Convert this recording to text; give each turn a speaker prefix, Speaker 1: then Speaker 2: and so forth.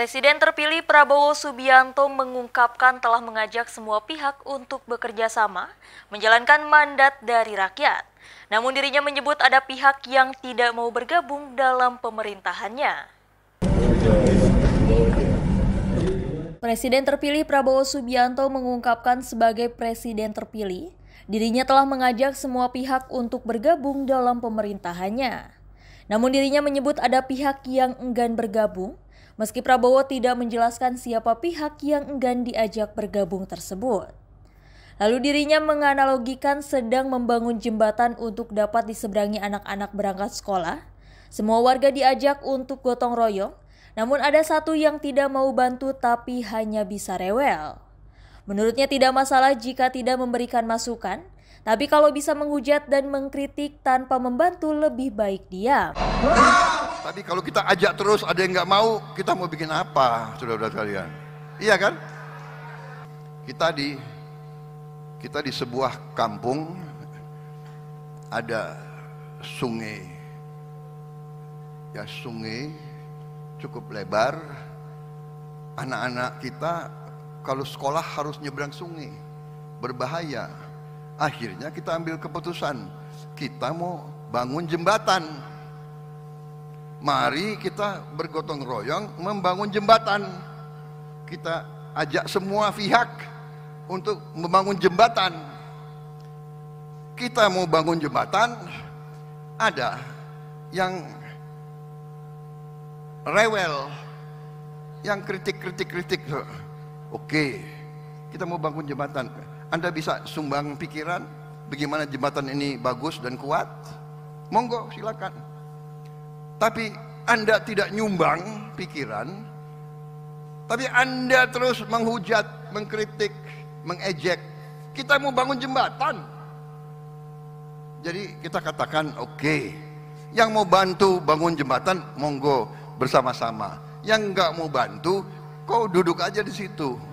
Speaker 1: Presiden terpilih Prabowo Subianto mengungkapkan telah mengajak semua pihak untuk bekerja sama menjalankan mandat dari rakyat. Namun dirinya menyebut ada pihak yang tidak mau bergabung dalam pemerintahannya. Presiden terpilih Prabowo Subianto mengungkapkan sebagai presiden terpilih, dirinya telah mengajak semua pihak untuk bergabung dalam pemerintahannya. Namun dirinya menyebut ada pihak yang enggan bergabung meski Prabowo tidak menjelaskan siapa pihak yang enggan diajak bergabung tersebut. Lalu dirinya menganalogikan sedang membangun jembatan untuk dapat diseberangi anak-anak berangkat sekolah. Semua warga diajak untuk gotong royong, namun ada satu yang tidak mau bantu tapi hanya bisa rewel. Menurutnya tidak masalah jika tidak memberikan masukan, tapi kalau bisa menghujat dan mengkritik tanpa membantu lebih baik diam.
Speaker 2: Tapi kalau kita ajak terus ada yang nggak mau, kita mau bikin apa, saudara-saudara kalian? Iya kan? Kita di kita di sebuah kampung ada sungai. Ya sungai cukup lebar. Anak-anak kita kalau sekolah harus nyebrang sungai. Berbahaya. Akhirnya kita ambil keputusan, kita mau bangun jembatan Mari kita bergotong royong membangun jembatan. Kita ajak semua pihak untuk membangun jembatan. Kita mau bangun jembatan, ada yang rewel, yang kritik-kritik-kritik. Oke, kita mau bangun jembatan. Anda bisa sumbang pikiran bagaimana jembatan ini bagus dan kuat. Monggo, silakan tapi Anda tidak nyumbang pikiran, tapi Anda terus menghujat, mengkritik, mengejek. Kita mau bangun jembatan. Jadi kita katakan oke. Okay. Yang mau bantu bangun jembatan monggo bersama-sama. Yang nggak mau bantu kau duduk aja di situ.